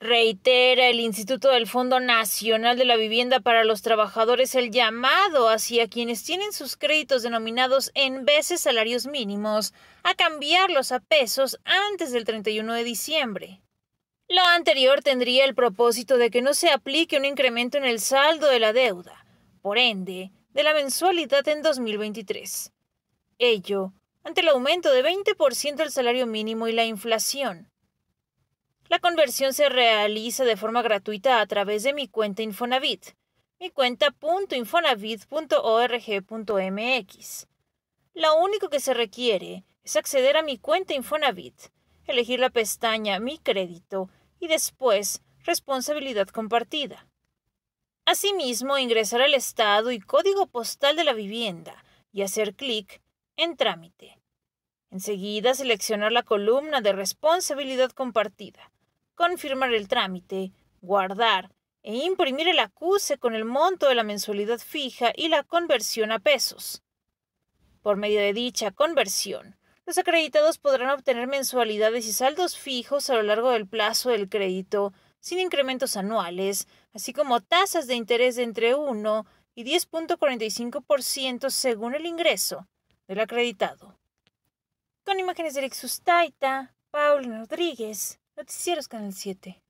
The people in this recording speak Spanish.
Reitera el Instituto del Fondo Nacional de la Vivienda para los Trabajadores el llamado hacia quienes tienen sus créditos denominados en veces salarios mínimos a cambiarlos a pesos antes del 31 de diciembre. Lo anterior tendría el propósito de que no se aplique un incremento en el saldo de la deuda, por ende, de la mensualidad en 2023. Ello, ante el aumento de 20% del salario mínimo y la inflación la conversión se realiza de forma gratuita a través de mi cuenta Infonavit, mi cuenta.infonavit.org.mx. Lo único que se requiere es acceder a mi cuenta Infonavit, elegir la pestaña Mi crédito y después Responsabilidad compartida. Asimismo, ingresar al estado y código postal de la vivienda y hacer clic en Trámite. Enseguida, seleccionar la columna de Responsabilidad compartida confirmar el trámite, guardar e imprimir el acuse con el monto de la mensualidad fija y la conversión a pesos. Por medio de dicha conversión, los acreditados podrán obtener mensualidades y saldos fijos a lo largo del plazo del crédito, sin incrementos anuales, así como tasas de interés de entre 1 y 10.45% según el ingreso del acreditado. Con imágenes de Lexus Taita, Paul Rodríguez, Noticieros Canal 7.